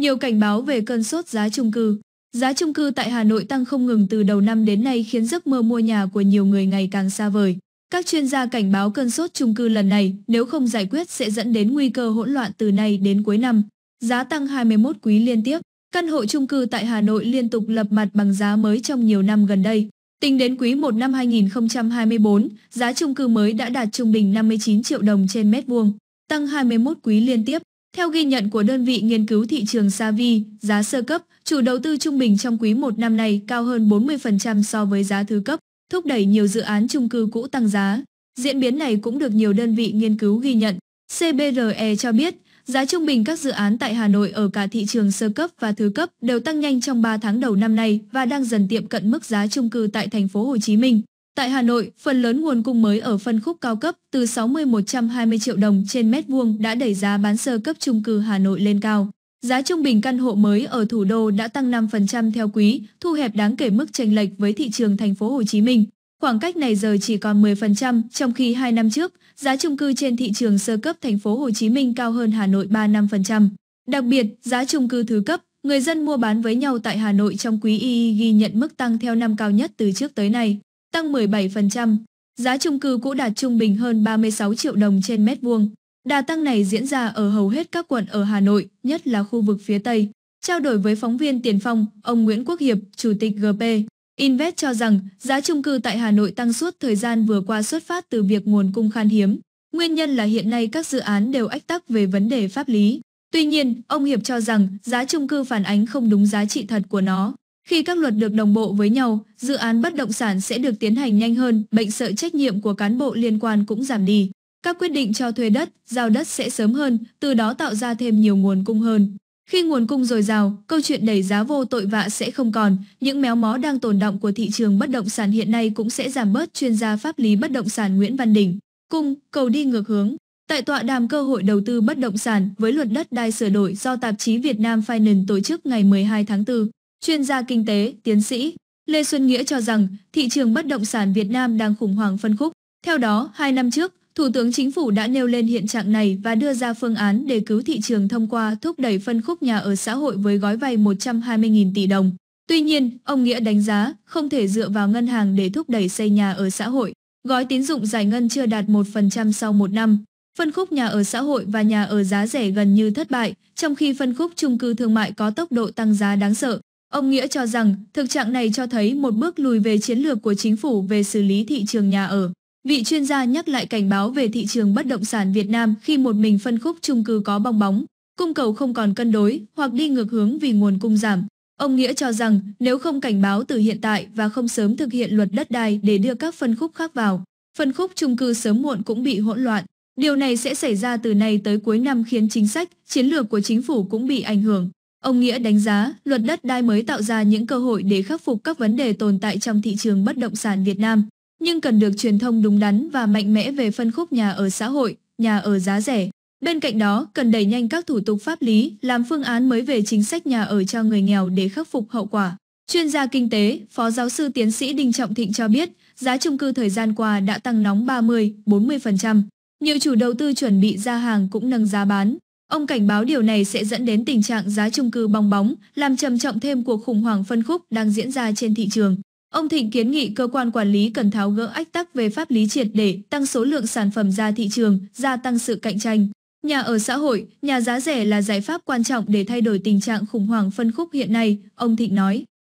Nhiều cảnh báo về cơn sốt giá trung cư. Giá trung cư tại Hà Nội tăng không ngừng từ đầu năm đến nay khiến giấc mơ mua nhà của nhiều người ngày càng xa vời. Các chuyên gia cảnh báo cơn sốt trung cư lần này nếu không giải quyết sẽ dẫn đến nguy cơ hỗn loạn từ nay đến cuối năm. Giá tăng 21 quý liên tiếp, căn hộ trung cư tại Hà Nội liên tục lập mặt bằng giá mới trong nhiều năm gần đây. Tính đến quý 1 năm 2024, giá trung cư mới đã đạt trung bình 59 triệu đồng trên mét vuông, tăng 21 quý liên tiếp. Theo ghi nhận của đơn vị nghiên cứu thị trường Savi, giá sơ cấp, chủ đầu tư trung bình trong quý 1 năm nay cao hơn 40% so với giá thứ cấp, thúc đẩy nhiều dự án chung cư cũ tăng giá. Diễn biến này cũng được nhiều đơn vị nghiên cứu ghi nhận. CBRE cho biết, giá trung bình các dự án tại Hà Nội ở cả thị trường sơ cấp và thứ cấp đều tăng nhanh trong 3 tháng đầu năm nay và đang dần tiệm cận mức giá chung cư tại thành phố Hồ Chí Minh. Tại Hà Nội, phần lớn nguồn cung mới ở phân khúc cao cấp từ 60-120 triệu đồng trên mét vuông đã đẩy giá bán sơ cấp chung cư Hà Nội lên cao. Giá trung bình căn hộ mới ở thủ đô đã tăng 5% theo quý, thu hẹp đáng kể mức chênh lệch với thị trường thành phố Hồ Chí Minh. Khoảng cách này giờ chỉ còn 10%, trong khi 2 năm trước, giá trung cư trên thị trường sơ cấp thành phố Hồ Chí Minh cao hơn Hà Nội 3-5%. Đặc biệt, giá trung cư thứ cấp, người dân mua bán với nhau tại Hà Nội trong quý II ghi nhận mức tăng theo năm cao nhất từ trước tới nay tăng 17%. Giá chung cư cũ đạt trung bình hơn 36 triệu đồng trên mét vuông. Đà tăng này diễn ra ở hầu hết các quận ở Hà Nội, nhất là khu vực phía Tây. Trao đổi với phóng viên Tiền Phong, ông Nguyễn Quốc Hiệp, Chủ tịch GP Invest cho rằng giá chung cư tại Hà Nội tăng suốt thời gian vừa qua xuất phát từ việc nguồn cung khan hiếm. Nguyên nhân là hiện nay các dự án đều ách tắc về vấn đề pháp lý. Tuy nhiên, ông Hiệp cho rằng giá chung cư phản ánh không đúng giá trị thật của nó. Khi các luật được đồng bộ với nhau, dự án bất động sản sẽ được tiến hành nhanh hơn, bệnh sợ trách nhiệm của cán bộ liên quan cũng giảm đi. Các quyết định cho thuê đất, giao đất sẽ sớm hơn, từ đó tạo ra thêm nhiều nguồn cung hơn. Khi nguồn cung dồi dào, câu chuyện đẩy giá vô tội vạ sẽ không còn, những méo mó đang tồn động của thị trường bất động sản hiện nay cũng sẽ giảm bớt chuyên gia pháp lý bất động sản Nguyễn Văn Đình. Cung, cầu đi ngược hướng. Tại tọa đàm cơ hội đầu tư bất động sản với luật đất đai sửa đổi do tạp chí Việt Nam Finance tổ chức ngày 12 tháng 4, Chuyên gia kinh tế, tiến sĩ Lê Xuân Nghĩa cho rằng thị trường bất động sản Việt Nam đang khủng hoảng phân khúc. Theo đó, hai năm trước, Thủ tướng Chính phủ đã nêu lên hiện trạng này và đưa ra phương án để cứu thị trường thông qua thúc đẩy phân khúc nhà ở xã hội với gói vay 120.000 tỷ đồng. Tuy nhiên, ông Nghĩa đánh giá không thể dựa vào ngân hàng để thúc đẩy xây nhà ở xã hội. Gói tín dụng giải ngân chưa đạt 1% sau một năm. Phân khúc nhà ở xã hội và nhà ở giá rẻ gần như thất bại, trong khi phân khúc chung cư thương mại có tốc độ tăng giá đáng sợ. Ông Nghĩa cho rằng thực trạng này cho thấy một bước lùi về chiến lược của chính phủ về xử lý thị trường nhà ở. Vị chuyên gia nhắc lại cảnh báo về thị trường bất động sản Việt Nam khi một mình phân khúc chung cư có bong bóng, cung cầu không còn cân đối hoặc đi ngược hướng vì nguồn cung giảm. Ông Nghĩa cho rằng nếu không cảnh báo từ hiện tại và không sớm thực hiện luật đất đai để đưa các phân khúc khác vào, phân khúc chung cư sớm muộn cũng bị hỗn loạn. Điều này sẽ xảy ra từ nay tới cuối năm khiến chính sách, chiến lược của chính phủ cũng bị ảnh hưởng. Ông Nghĩa đánh giá luật đất đai mới tạo ra những cơ hội để khắc phục các vấn đề tồn tại trong thị trường bất động sản Việt Nam, nhưng cần được truyền thông đúng đắn và mạnh mẽ về phân khúc nhà ở xã hội, nhà ở giá rẻ. Bên cạnh đó, cần đẩy nhanh các thủ tục pháp lý, làm phương án mới về chính sách nhà ở cho người nghèo để khắc phục hậu quả. Chuyên gia kinh tế, Phó giáo sư tiến sĩ Đinh Trọng Thịnh cho biết, giá chung cư thời gian qua đã tăng nóng 30-40%. Nhiều chủ đầu tư chuẩn bị ra hàng cũng nâng giá bán, Ông cảnh báo điều này sẽ dẫn đến tình trạng giá chung cư bong bóng, làm trầm trọng thêm cuộc khủng hoảng phân khúc đang diễn ra trên thị trường. Ông Thịnh kiến nghị cơ quan quản lý cần tháo gỡ ách tắc về pháp lý triệt để tăng số lượng sản phẩm ra thị trường, gia tăng sự cạnh tranh. Nhà ở xã hội, nhà giá rẻ là giải pháp quan trọng để thay đổi tình trạng khủng hoảng phân khúc hiện nay, ông Thịnh nói.